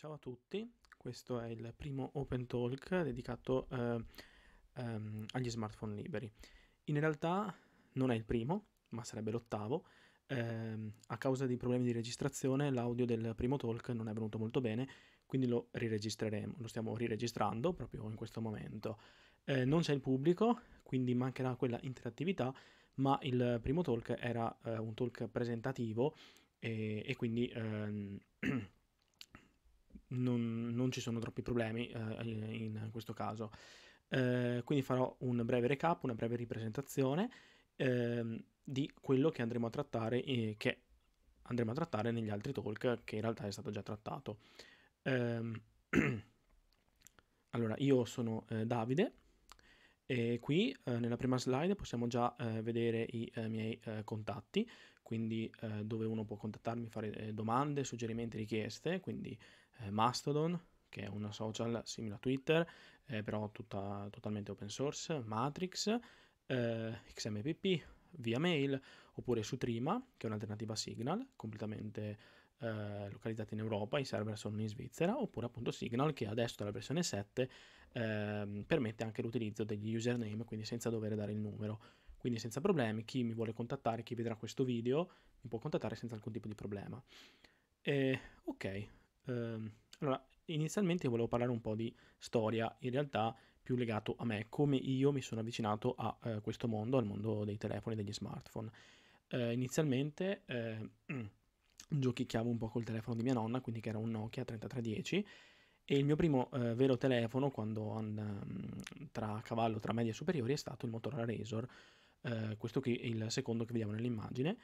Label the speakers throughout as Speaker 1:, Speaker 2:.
Speaker 1: Ciao a tutti, questo è il primo Open Talk dedicato eh, ehm, agli smartphone liberi. In realtà non è il primo, ma sarebbe l'ottavo. Eh, a causa di problemi di registrazione l'audio del primo talk non è venuto molto bene, quindi lo riregistreremo, lo stiamo riregistrando proprio in questo momento. Eh, non c'è il pubblico, quindi mancherà quella interattività, ma il primo talk era eh, un talk presentativo e, e quindi... Ehm, non, non ci sono troppi problemi eh, in questo caso. Eh, quindi farò un breve recap, una breve ripresentazione eh, di quello che andremo a trattare e che andremo a trattare negli altri talk che in realtà è stato già trattato. Ehm, allora, io sono eh, Davide e qui eh, nella prima slide possiamo già eh, vedere i miei contatti, quindi dove uno può contattarmi, fare domande, suggerimenti, richieste, quindi eh, Mastodon, che è una social simile a Twitter, eh, però tutta, totalmente open source, Matrix, eh, XMPP, via mail, oppure su Trima, che è un'alternativa a Signal, completamente eh, localizzata in Europa, i server sono in Svizzera, oppure appunto Signal, che adesso dalla versione 7 ehm, permette anche l'utilizzo degli username, quindi senza dover dare il numero. Quindi senza problemi, chi mi vuole contattare, chi vedrà questo video, mi può contattare senza alcun tipo di problema. E, eh, ok, eh, allora, inizialmente volevo parlare un po' di storia, in realtà più legato a me, come io mi sono avvicinato a eh, questo mondo, al mondo dei telefoni e degli smartphone. Eh, inizialmente ehm, giochicchiavo un po' col telefono di mia nonna, quindi che era un Nokia 3310, e il mio primo eh, vero telefono, quando an, mm, tra cavallo, tra media e superiori, è stato il Motorola Razor, eh, questo qui è il secondo che vediamo nell'immagine,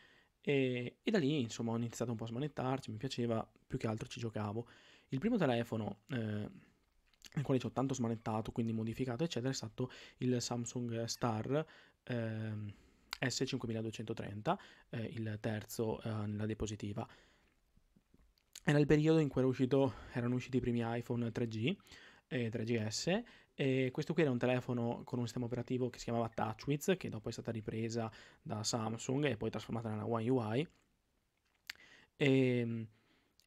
Speaker 1: e, e, da lì, insomma, ho iniziato un po' a smanettarci, mi piaceva, più che altro ci giocavo. Il primo telefono, eh, nel quale ci ho tanto smanettato, quindi modificato, eccetera, è stato il Samsung Star eh, S5230, eh, il terzo eh, nella diapositiva. Era il periodo in cui era uscito, erano usciti i primi iPhone 3G e 3GS e questo qui era un telefono con un sistema operativo che si chiamava TouchWiz, che dopo è stata ripresa da Samsung e poi trasformata nella One UI. E,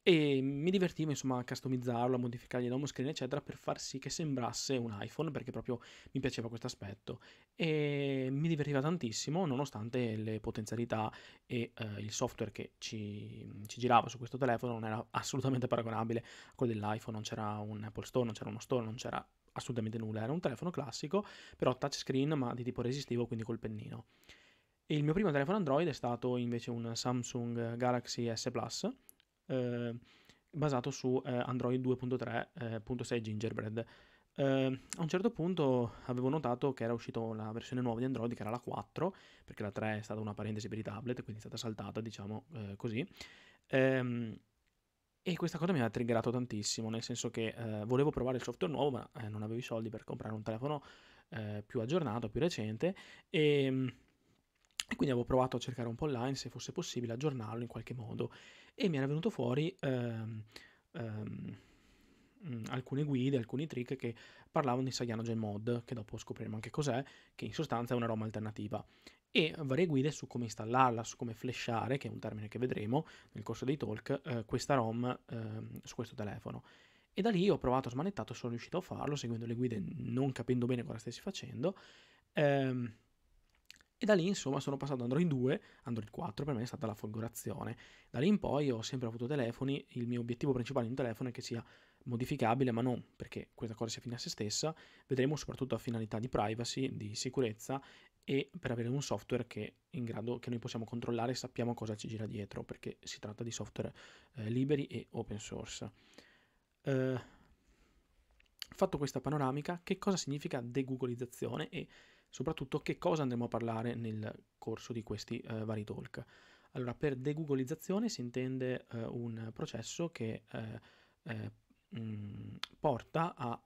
Speaker 1: e mi divertivo insomma a customizzarlo, a modificargli l'home screen eccetera per far sì che sembrasse un iPhone perché proprio mi piaceva questo aspetto e mi divertiva tantissimo nonostante le potenzialità e eh, il software che ci, ci, girava su questo telefono non era assolutamente paragonabile a quello dell'iPhone, non c'era un Apple Store, non c'era uno store, non c'era assolutamente nulla, era un telefono classico, però touchscreen ma di tipo resistivo, quindi col pennino. Il mio primo telefono Android è stato invece un Samsung Galaxy S Plus, eh, basato su eh, Android 2.3.6 eh, Gingerbread. Eh, a un certo punto avevo notato che era uscita la versione nuova di Android, che era la 4, perché la 3 è stata una parentesi per i tablet, quindi è stata saltata, diciamo eh, così. Ehm, e questa cosa mi ha triggerato tantissimo, nel senso che eh, volevo provare il software nuovo, ma eh, non avevo i soldi per comprare un telefono eh, più aggiornato, più recente, e, ehm, e, quindi avevo provato a cercare un po' online se fosse possibile aggiornarlo in qualche modo. E mi era venuto fuori ehm, ehm, mm, alcune guide, alcuni trick che parlavano di Sagano Mod, che dopo scopriremo anche cos'è, che in sostanza è una Roma alternativa e varie guide su come installarla, su come flashare, che è un termine che vedremo nel corso dei talk, eh, questa ROM eh, su questo telefono. E da lì ho provato smanettato, sono riuscito a farlo, seguendo le guide, non capendo bene cosa stessi facendo. Ehm, e da lì, insomma, sono passato ad Android 2, Android 4 per me è stata la folgorazione. Da lì in poi ho sempre avuto telefoni, il mio obiettivo principale in un telefono è che sia modificabile, ma non perché questa cosa sia fine a se stessa, vedremo soprattutto a finalità di privacy, di sicurezza e per avere un software che, in grado, che noi possiamo controllare e sappiamo cosa ci gira dietro, perché si tratta di software eh, liberi e open source. Eh, fatto questa panoramica, che cosa significa degoogolizzazione e soprattutto che cosa andremo a parlare nel corso di questi eh, vari talk. Allora, per degoogolizzazione si intende eh, un processo che mh, eh, eh, mm, porta a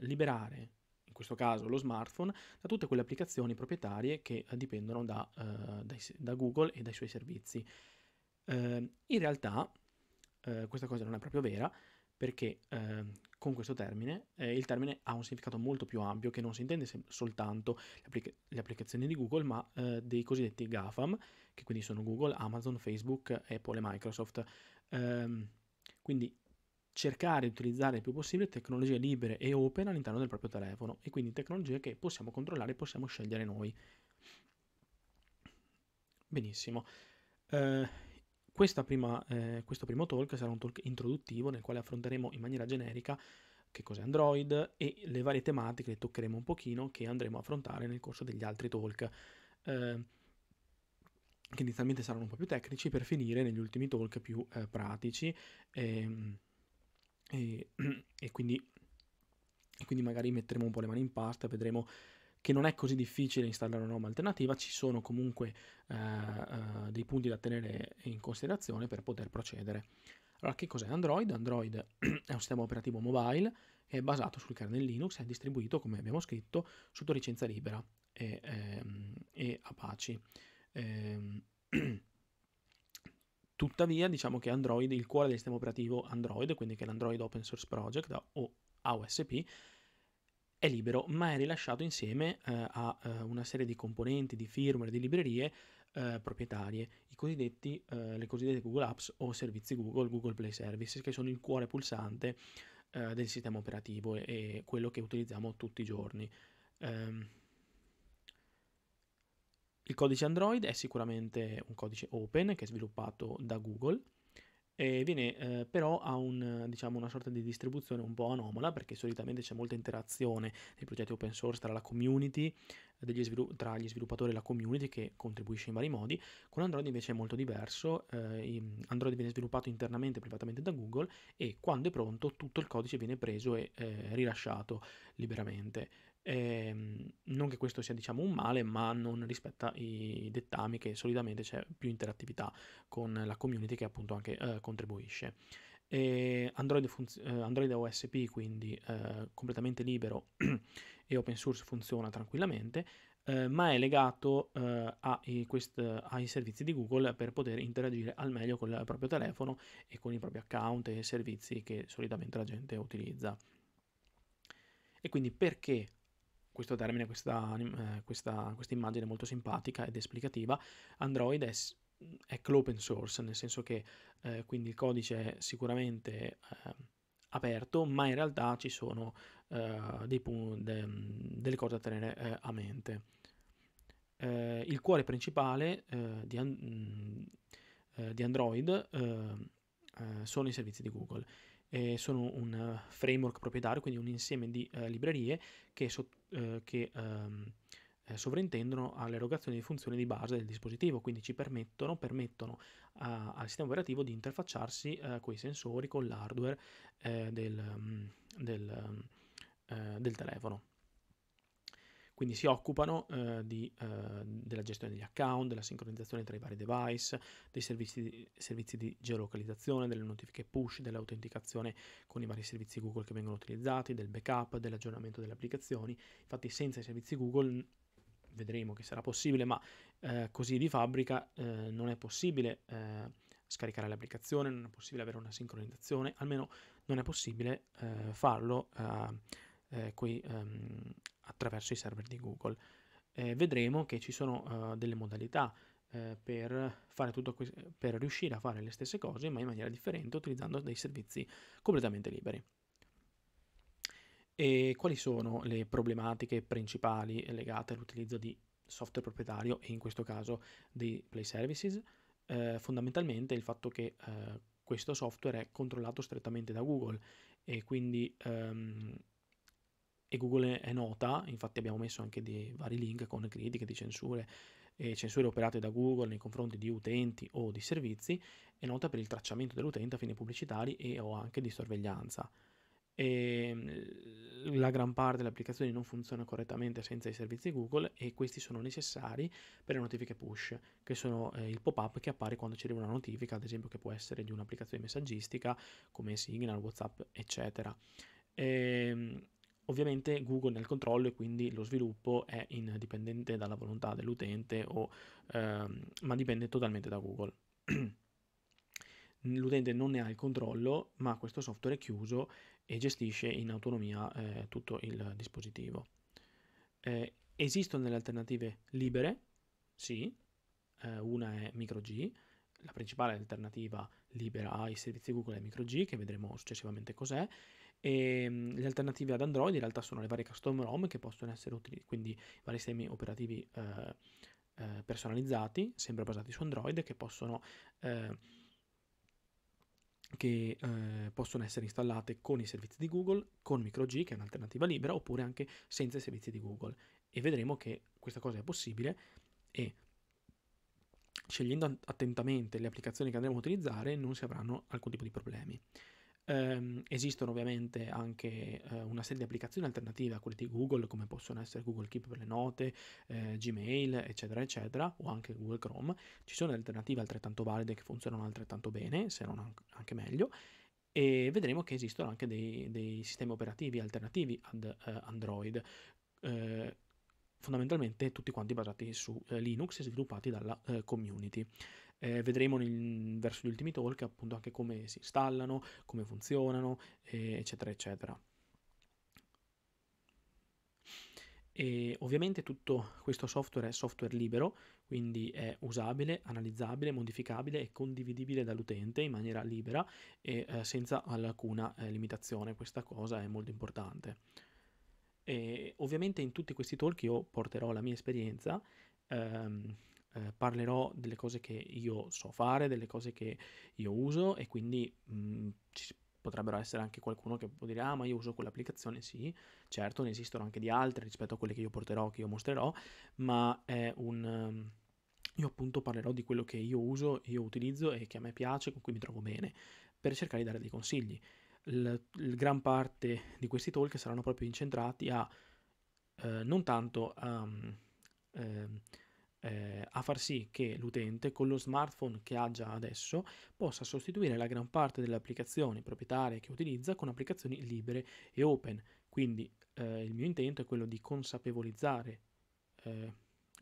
Speaker 1: liberare in questo caso lo smartphone, da tutte quelle applicazioni proprietarie che eh, dipendono da, eh, dai, da Google e dai suoi servizi. Eh, in realtà eh, questa cosa non è proprio vera perché eh, con questo termine eh, il termine ha un significato molto più ampio che non si intende soltanto le, applica- le applicazioni di Google ma dei cosiddetti GAFAM che quindi sono Google, Amazon, Facebook, Apple e Microsoft. Ehm, quindi cercare di utilizzare il più possibile tecnologie libere e open all'interno del proprio telefono e quindi tecnologie che possiamo controllare e possiamo scegliere noi. Benissimo. Eh, prima, eh, questo primo talk sarà un talk introduttivo nel quale affronteremo in maniera generica che cos'è Android e le varie tematiche le toccheremo un pochino che andremo a affrontare nel corso degli altri talk. Eh, che inizialmente saranno un po' più tecnici per finire negli ultimi talk più eh, pratici. Ehm, e, e, quindi, e quindi magari metteremo un po' le mani in pasta, vedremo che non è così difficile installare una norma alternativa, ci sono comunque eh, eh, dei punti da tenere in considerazione per poter procedere. Allora, che cos'è Android? Android è un sistema operativo mobile, è basato sul kernel Linux, è distribuito, come abbiamo scritto, sotto licenza libera e, ehm, e Apache. Ehm, Tuttavia, diciamo che Android, il cuore del sistema operativo Android, quindi che è l'Android Open Source Project o AOSP, è libero, ma è rilasciato insieme eh, a eh, una serie di componenti, di firmware, di librerie eh, proprietarie, eh, le cosiddette Google Apps o servizi Google, Google Play Services, che sono il cuore pulsante eh, del sistema operativo e, e, quello che utilizziamo tutti i giorni. Eh, il codice Android è sicuramente un codice open che è sviluppato da Google e viene eh, però ha un, diciamo, una sorta di distribuzione un po' anomala perché solitamente c'è molta interazione nei progetti open source tra la community, svilu- tra gli sviluppatori e la community che contribuisce in vari modi, con Android invece è molto diverso, eh, Android viene sviluppato internamente e privatamente da Google e quando è pronto tutto il codice viene preso e eh, rilasciato liberamente eh, non che questo sia diciamo un male, ma non rispetta i dettami che solitamente c'è più interattività con la community che appunto anche eh, contribuisce. E ehm, Android, funz- eh, Android OSP quindi eh, completamente libero e open source funziona tranquillamente, eh, ma è legato eh, ai, quest- ai servizi di Google per poter interagire al meglio con il proprio telefono e con i propri account e servizi che solitamente la gente utilizza. E quindi perché questo termine, questa, eh, questa, questa immagine molto simpatica ed esplicativa, Android è è l'open source, nel senso che eh, quindi il codice è sicuramente eh, aperto, ma in realtà ci sono eh, dei punti, de, delle cose da tenere eh, a mente. Eh, il cuore principale eh, di, an mm, di, Android sono i servizi di Google. sono un framework proprietario, quindi un insieme di librerie che sotto eh, che ehm, eh, sovrintendono all'erogazione di funzioni di base del dispositivo, quindi ci permettono, permettono a, al sistema operativo di interfacciarsi eh, con i sensori, con l'hardware eh, del, mm, del, mm, eh, del telefono. Quindi si occupano eh, di, eh, della gestione degli account, della sincronizzazione tra i vari device, dei servizi, servizi di geolocalizzazione, delle notifiche push, dell'autenticazione con i vari servizi Google che vengono utilizzati, del backup, dell'aggiornamento delle applicazioni. Infatti senza i servizi Google vedremo che sarà possibile, ma eh, così di fabbrica eh, non è possibile eh, scaricare l'applicazione, non è possibile avere una sincronizzazione, almeno non è possibile eh, farlo eh, qui, i ehm, attraverso i server di Google. Eh, vedremo che ci sono uh, delle modalità eh, per, que- per riuscire a fare le stesse cose ma in maniera differente utilizzando dei servizi completamente liberi. E quali sono le problematiche principali legate all'utilizzo di software proprietario e in questo caso di Play Services? Eh, fondamentalmente il fatto che eh, questo software è controllato strettamente da Google e quindi ehm, e Google è nota, infatti abbiamo messo anche dei vari link con critiche di censure e eh, censure operate da Google nei confronti di utenti o di servizi, è nota per il tracciamento dell'utente a fini pubblicitari e o anche di sorveglianza. E ehm, la gran parte delle applicazioni non funziona correttamente senza i servizi Google e questi sono necessari per le notifiche push, che sono eh, il pop-up che appare quando ci arriva una notifica, ad esempio che può essere di un'applicazione messaggistica come Signal, WhatsApp, eccetera. E, ehm, Ovviamente Google è il controllo e quindi lo sviluppo è indipendente dalla volontà dell'utente, o, ehm, ma dipende totalmente da Google. L'utente non ne ha il controllo, ma questo software è chiuso e gestisce in autonomia eh, tutto il dispositivo. Eh, esistono delle alternative libere? Sì, eh, una è MicroG, la principale alternativa libera ai servizi Google è MicroG, che vedremo successivamente cos'è, e ehm, le alternative ad Android in realtà sono le varie custom ROM che possono essere utilizzate, quindi vari sistemi operativi eh, eh, personalizzati, sempre basati su Android, che possono, eh, che, eh, possono essere installate con i servizi di Google, con MicroG, che è un'alternativa libera, oppure anche senza i servizi di Google. E vedremo che questa cosa è possibile e scegliendo attentamente le applicazioni che andremo a utilizzare non si avranno alcun tipo di problemi. Um, esistono ovviamente anche uh, una serie di applicazioni alternative a quelle di Google, come possono essere Google Keep per le note, eh, Gmail, eccetera, eccetera, o anche Google Chrome. Ci sono alternative altrettanto valide che funzionano altrettanto bene, se non anche meglio. E vedremo che esistono anche dei, dei sistemi operativi alternativi ad uh, Android, uh, fondamentalmente tutti quanti basati su Linux e sviluppati dalla community. Eh, vedremo nel, verso gli ultimi talk appunto anche come si installano, come funzionano, eh, eccetera, eccetera. E ovviamente tutto questo software è software libero, quindi è usabile, analizzabile, modificabile e condividibile dall'utente in maniera libera e eh, senza alcuna eh, limitazione. Questa cosa è molto importante. E ovviamente in tutti questi talk io porterò la mia esperienza ehm, eh, parlerò delle cose che io so fare, delle cose che io uso e quindi mh, mm, ci potrebbero essere anche qualcuno che può dire ah ma io uso quell'applicazione, sì, certo ne esistono anche di altre rispetto a quelle che io porterò, che io mostrerò, ma è un... Ehm, io appunto parlerò di quello che io uso, io utilizzo e che a me piace, con cui mi trovo bene, per cercare di dare dei consigli. La gran parte di questi talk saranno proprio incentrati a eh, non tanto a um, eh, eh, a far sì che l'utente con lo smartphone che ha già adesso possa sostituire la gran parte delle applicazioni proprietarie che utilizza con applicazioni libere e open. Quindi eh, il mio intento è quello di consapevolizzare eh,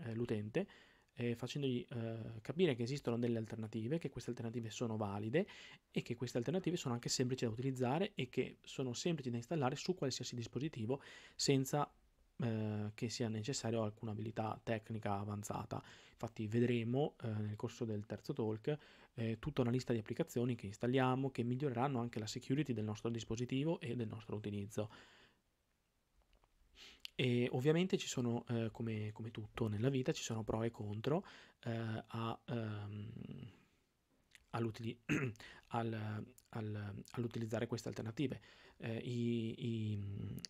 Speaker 1: eh l'utente eh, facendogli eh, capire che esistono delle alternative, che queste alternative sono valide e che queste alternative sono anche semplici da utilizzare e che sono semplici da installare su qualsiasi dispositivo senza eh, che sia necessario alcuna abilità tecnica avanzata. Infatti vedremo eh, nel corso del terzo talk eh, tutta una lista di applicazioni che installiamo che miglioreranno anche la security del nostro dispositivo e del nostro utilizzo. E ovviamente ci sono, eh, come, come, tutto nella vita, ci sono pro e contro eh, a, um, al, all'utilizzare queste alternative. I, i,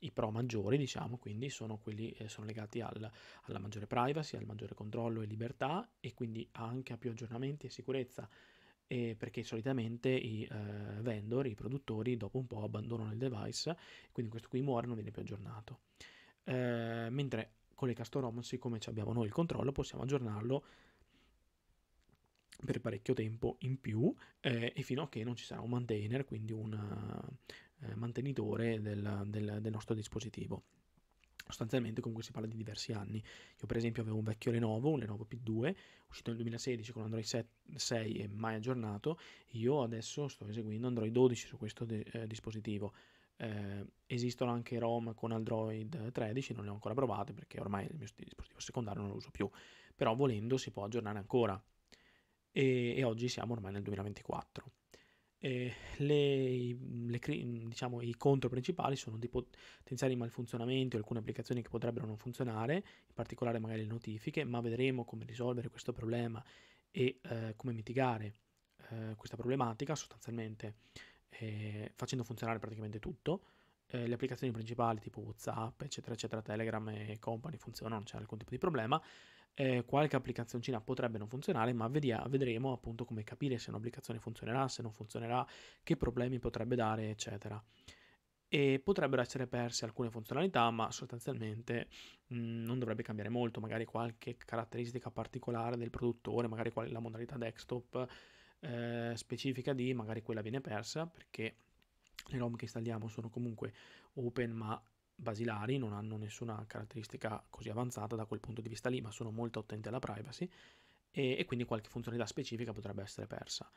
Speaker 1: i pro maggiori, diciamo, quindi sono quelli eh, sono legati al, alla maggiore privacy, al maggiore controllo e libertà e quindi anche a più aggiornamenti e sicurezza, eh, perché solitamente i eh, vendor, i produttori, dopo un po' abbandonano il device, quindi questo qui muore, e non viene più aggiornato. Eh, mentre con le custom ROM, siccome abbiamo noi il controllo, possiamo aggiornarlo per parecchio tempo in più eh, e fino a che non ci sarà un maintainer, quindi una, eh, mantenitore del, del, del nostro dispositivo sostanzialmente comunque si parla di diversi anni. Io per esempio avevo un vecchio Lenovo, un Lenovo P2, uscito nel 2016 con Android 6 e mai aggiornato, io adesso sto eseguendo Android 12 su questo de- eh, dispositivo. Eh, esistono anche ROM con Android 13, non le ho ancora provate perché ormai il mio dispositivo secondario non lo uso più, però volendo si può aggiornare ancora. E, e oggi siamo ormai nel 2024. Eh, le, le, diciamo, I contro principali sono dei potenziali malfunzionamenti o alcune applicazioni che potrebbero non funzionare, in particolare magari le notifiche, ma vedremo come risolvere questo problema e eh, come mitigare eh, questa problematica sostanzialmente eh, facendo funzionare praticamente tutto. Eh, le applicazioni principali tipo WhatsApp, eccetera, eccetera, Telegram e company funzionano, non c'è alcun tipo di problema eh, qualche applicazioncina potrebbe non funzionare, ma vedia, vedremo appunto come capire se un'applicazione funzionerà, se non funzionerà, che problemi potrebbe dare, eccetera. E potrebbero essere perse alcune funzionalità, ma sostanzialmente mh, mm, non dovrebbe cambiare molto, magari qualche caratteristica particolare del produttore, magari qual- la modalità desktop eh, specifica di, magari quella viene persa perché le ROM che installiamo sono comunque open ma basilari, non hanno nessuna caratteristica così avanzata da quel punto di vista lì, ma sono molto attenti alla privacy e, e quindi qualche funzionalità specifica potrebbe essere persa.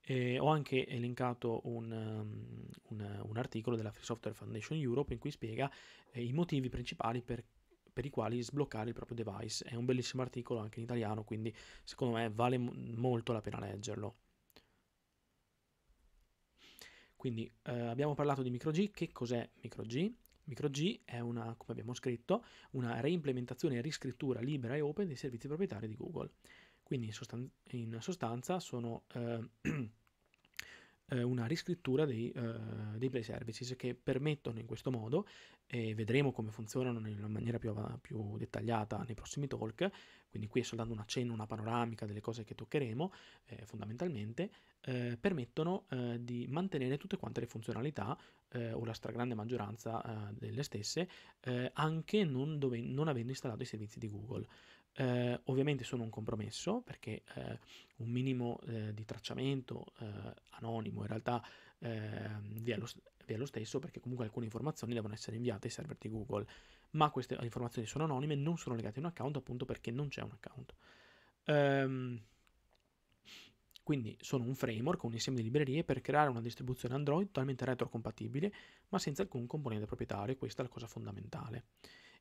Speaker 1: E ho anche elencato un, um, un, un, articolo della Free Software Foundation Europe in cui spiega eh, i motivi principali per, per, i quali sbloccare il proprio device. È un bellissimo articolo anche in italiano, quindi secondo me vale m- molto la pena leggerlo. Quindi eh, abbiamo parlato di MicroG, che cos'è MicroG? MicroG è una, come abbiamo scritto, una reimplementazione e riscrittura libera e open dei servizi proprietari di Google. Quindi in, sostan- in sostanza sono eh, eh, una riscrittura dei, eh, dei, play services che permettono in questo modo, e vedremo come funzionano in maniera più, più, dettagliata nei prossimi talk, quindi qui è soltanto un accenno, una panoramica delle cose che toccheremo eh, fondamentalmente, eh, permettono eh, di mantenere tutte quante le funzionalità eh, o la stragrande maggioranza delle stesse, anche non, dove, non avendo installato i servizi di Google. Eh, ovviamente sono un compromesso perché eh, un minimo eh, di tracciamento eh, anonimo in realtà ehm, vi è, lo, vi, è lo, stesso perché comunque alcune informazioni devono essere inviate ai server di Google, ma queste informazioni sono anonime, non sono legate a un account appunto perché non c'è un account. Ehm, quindi sono un framework, un insieme di librerie per creare una distribuzione Android totalmente retrocompatibile ma senza alcun componente proprietario, questa è la cosa fondamentale.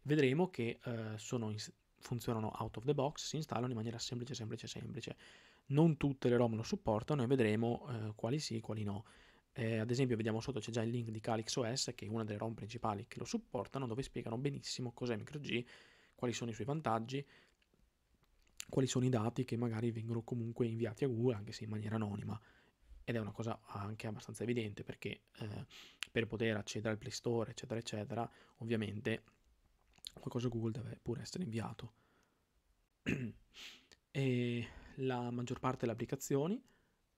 Speaker 1: Vedremo che eh, sono in, funzionano out of the box, si installano in maniera semplice, semplice, semplice. Non tutte le ROM lo supportano e vedremo eh, quali sì, quali no. Eh, ad esempio vediamo sotto c'è già il link di Calix OS, che è una delle ROM principali che lo supportano, dove spiegano benissimo cos'è MicroG, quali sono i suoi vantaggi, quali sono i dati che magari vengono comunque inviati a Google, anche se in maniera anonima. Ed è una cosa anche abbastanza evidente perché eh, per poter accedere al Play Store, eccetera, eccetera, ovviamente qualcosa Google deve pure essere inviato. e la maggior parte delle applicazioni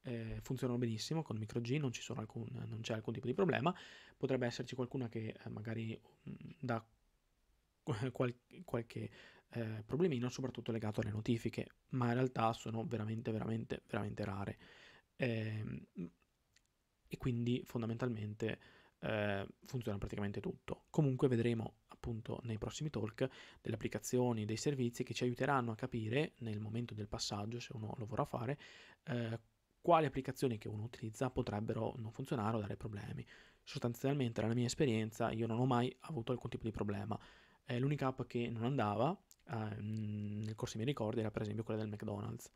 Speaker 1: eh, funzionano benissimo con microG, non, alcun, non, c'è alcun tipo di problema. Potrebbe esserci qualcuna che eh, magari mh, mm, dà qual- qualche eh, problemino, soprattutto legato alle notifiche, ma in realtà sono veramente, veramente, veramente rare. Ehm, e quindi fondamentalmente eh, funziona praticamente tutto. Comunque vedremo appunto nei prossimi talk delle applicazioni, dei servizi che ci aiuteranno a capire nel momento del passaggio, se uno lo vorrà fare, eh, quali applicazioni che uno utilizza potrebbero non funzionare o dare problemi. Sostanzialmente, nella mia esperienza, io non ho mai avuto alcun tipo di problema. Eh, l'unica app che non andava, eh, mm, nel corso dei miei ricordi, era per esempio quella del McDonald's,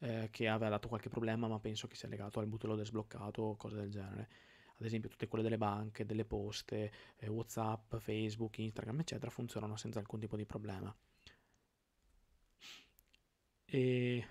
Speaker 1: eh, che aveva dato qualche problema, ma penso che sia legato al bootloader sbloccato o cose del genere ad esempio tutte quelle delle banche, delle poste, eh, Whatsapp, Facebook, Instagram, eccetera, funzionano senza alcun tipo di problema. E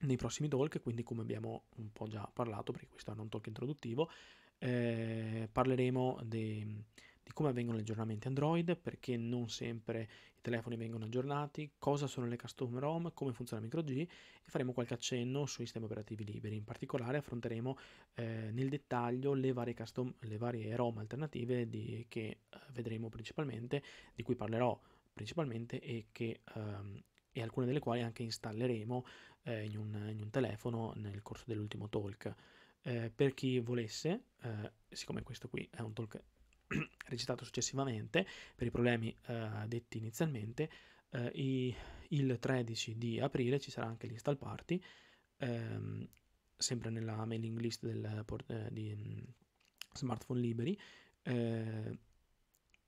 Speaker 1: nei prossimi talk, quindi come abbiamo un po' già parlato, perché questo è un talk introduttivo, eh, parleremo dei di come avvengono gli aggiornamenti Android, perché non sempre i telefoni vengono aggiornati, cosa sono le custom ROM, come funziona MicroG e faremo qualche accenno sui sistemi operativi liberi. In particolare affronteremo eh, nel dettaglio le varie, custom, le varie ROM alternative di, che eh, vedremo principalmente, di cui parlerò principalmente e che ehm, e alcune delle quali anche installeremo eh, in, un, in, un, telefono nel corso dell'ultimo talk. Eh, per chi volesse, eh, siccome questo qui è un talk recitato successivamente per i problemi eh, detti inizialmente. Eh, i, il 13 di aprile ci sarà anche l'install party, ehm, sempre nella mailing list del, eh, di mm, Smartphone Liberi. Eh,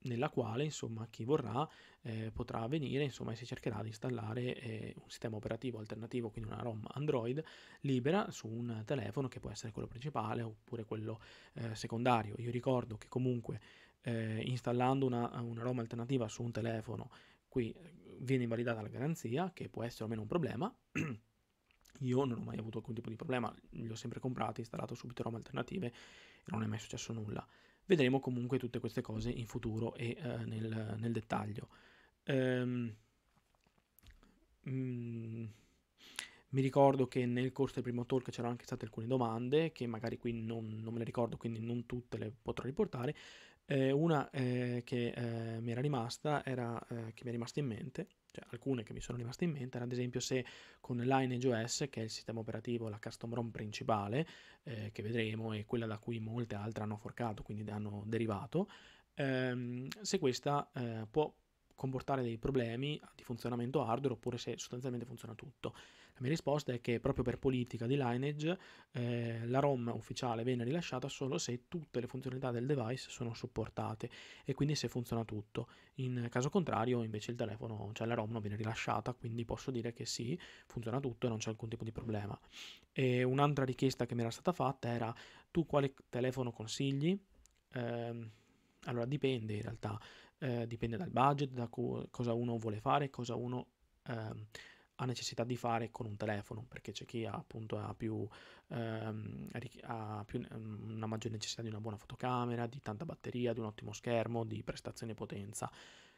Speaker 1: nella quale insomma chi vorrà eh, potrà venire insomma e si cercherà di installare eh, un sistema operativo alternativo quindi una ROM Android libera su un telefono che può essere quello principale oppure quello eh, secondario io ricordo che comunque eh, installando una, una ROM alternativa su un telefono qui eh, viene invalidata la garanzia che può essere o meno un problema Io non ho mai avuto alcun tipo di problema, li ho sempre comprati, installato subito ROM alternative e non è mai successo nulla. Vedremo comunque tutte queste cose in futuro e eh, nel, nel, dettaglio. Ehm, mh, mm, mi ricordo che nel corso del primo talk c'erano anche state alcune domande, che magari qui non, non me le ricordo, quindi non tutte le potrò riportare. Eh, una eh, che eh, mi era rimasta, era, eh, che mi è rimasta in mente, cioè, alcune che mi sono rimaste in mente, ad esempio se con Lineage OS, che è il sistema operativo, la custom ROM principale eh, che vedremo e quella da cui molte altre hanno forcato, quindi hanno derivato, ehm, se questa eh, può comportare dei problemi di funzionamento hardware oppure se sostanzialmente funziona tutto. La mia risposta è che proprio per politica di Lineage eh, la ROM ufficiale viene rilasciata solo se tutte le funzionalità del device sono supportate e quindi se funziona tutto. In caso contrario invece il telefono, cioè la ROM non viene rilasciata, quindi posso dire che sì, funziona tutto e non c'è alcun tipo di problema. E un'altra richiesta che mi era stata fatta era tu quale telefono consigli? Eh, allora dipende in realtà, eh, dipende dal budget, da co- cosa uno vuole fare, cosa uno... Eh, ha necessità di fare con un telefono, perché c'è chi ha appunto ha più, ehm, ha più, mm, una maggiore necessità di una buona fotocamera, di tanta batteria, di un ottimo schermo, di prestazione e potenza.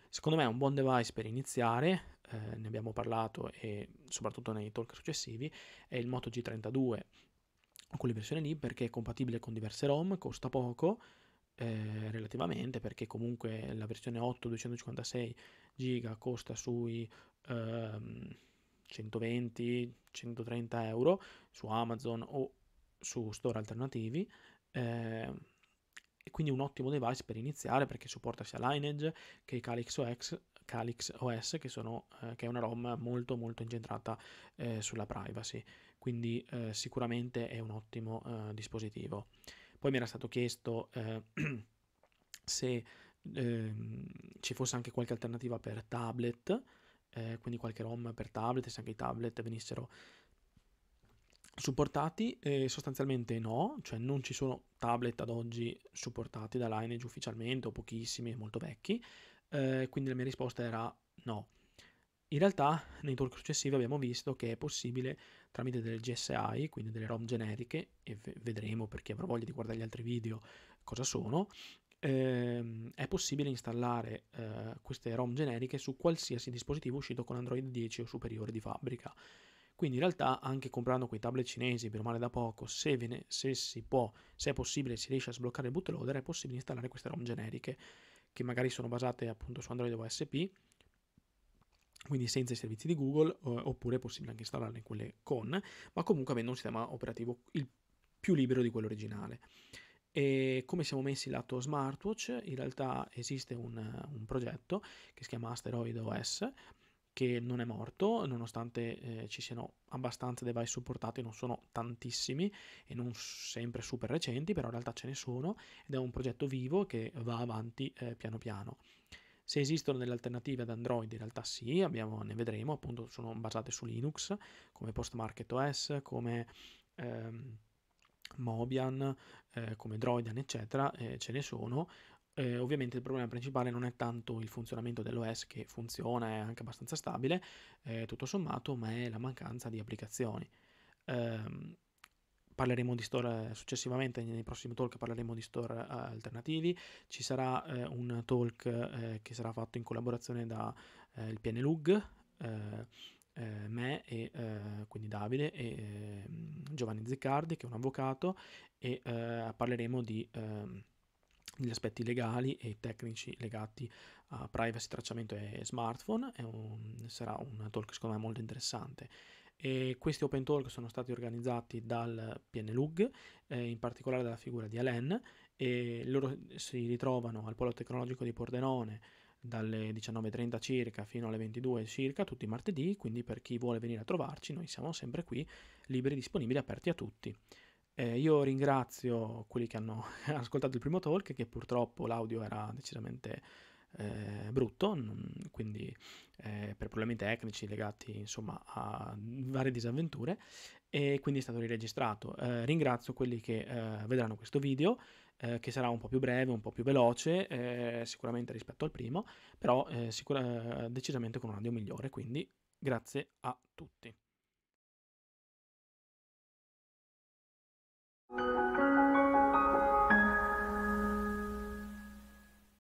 Speaker 1: Secondo me è un buon device per iniziare, eh, ne abbiamo parlato e soprattutto nei talk successivi, è il Moto G32 con le versioni lì perché è compatibile con diverse ROM, costa poco, eh, relativamente perché comunque la versione 8 256 giga costa sui ehm, 120-130 euro su Amazon o su store alternativi. Eh, e quindi un ottimo device per iniziare perché supporta sia Lineage che Calix OS, Calix OS che, sono, eh, che è una ROM molto molto incentrata eh, sulla privacy, quindi eh, sicuramente è un ottimo eh, dispositivo. Poi mi era stato chiesto eh, se ehm, ci fosse anche qualche alternativa per tablet, eh, quindi qualche ROM per tablet, se anche i tablet venissero supportati, eh, sostanzialmente no, cioè non ci sono tablet ad oggi supportati da Lineage ufficialmente o pochissimi, molto vecchi, eh, quindi la mia risposta era no. In realtà nei talk successivi abbiamo visto che è possibile tramite delle GSI, quindi delle ROM generiche, e vedremo per chi avrà voglia di guardare gli altri video cosa sono, ehm, è possibile installare eh, queste ROM generiche su qualsiasi dispositivo uscito con Android 10 o superiore di fabbrica. Quindi in realtà anche comprando quei tablet cinesi, per male da poco, se, ne, se si può, se è possibile, si riesce a sbloccare il bootloader, è possibile installare queste ROM generiche che magari sono basate appunto su Android OSP, quindi senza i servizi di Google, eh, oppure è possibile anche installarle in quelle con, ma comunque avendo un sistema operativo il più libero di quello originale. E come siamo messi lato smartwatch? In realtà esiste un, un progetto che si chiama Asteroid OS che non è morto, nonostante eh, ci siano abbastanza device supportati, non sono tantissimi e non sempre super recenti, però in realtà ce ne sono ed è un progetto vivo che va avanti eh, piano piano. Se esistono delle alternative ad Android, in realtà sì, abbiamo, ne vedremo, appunto sono basate su Linux, come Post Market OS, come... Ehm, Mobian, eh, come Droidan, eccetera, eh, ce ne sono. Eh, ovviamente il problema principale non è tanto il funzionamento dell'OS che funziona, è anche abbastanza stabile, eh, tutto sommato, ma è la mancanza di applicazioni. Ehm, parleremo di store eh, successivamente, nei prossimi talk parleremo di store eh, alternativi, ci sarà un talk che sarà fatto in collaborazione dal PNLUG, eh, me e eh, quindi Davide e eh, Giovanni Zeccardi che è un avvocato e eh, parleremo di, ehm, degli aspetti legali e tecnici legati a privacy, tracciamento e smartphone. Un, sarà un talk secondo me molto interessante. E questi open talk sono stati organizzati dal PNLUG, eh, in particolare dalla figura di Alain, e loro si ritrovano al Polo Tecnologico di Pordenone dalle 19.30 circa fino alle 22 circa tutti i martedì, quindi per chi vuole venire a trovarci noi siamo sempre qui, liberi, disponibili, aperti a tutti. Eh, io ringrazio quelli che hanno ascoltato il primo talk, che purtroppo l'audio era decisamente eh, brutto, quindi eh, per problemi tecnici legati insomma a varie disavventure, e quindi è stato riregistrato. Eh, ringrazio quelli che eh, vedranno questo video eh, che sarà un po' più breve, un po' più veloce, eh, sicuramente rispetto al primo, però eh, sicura, eh, decisamente con un audio migliore, quindi grazie a tutti.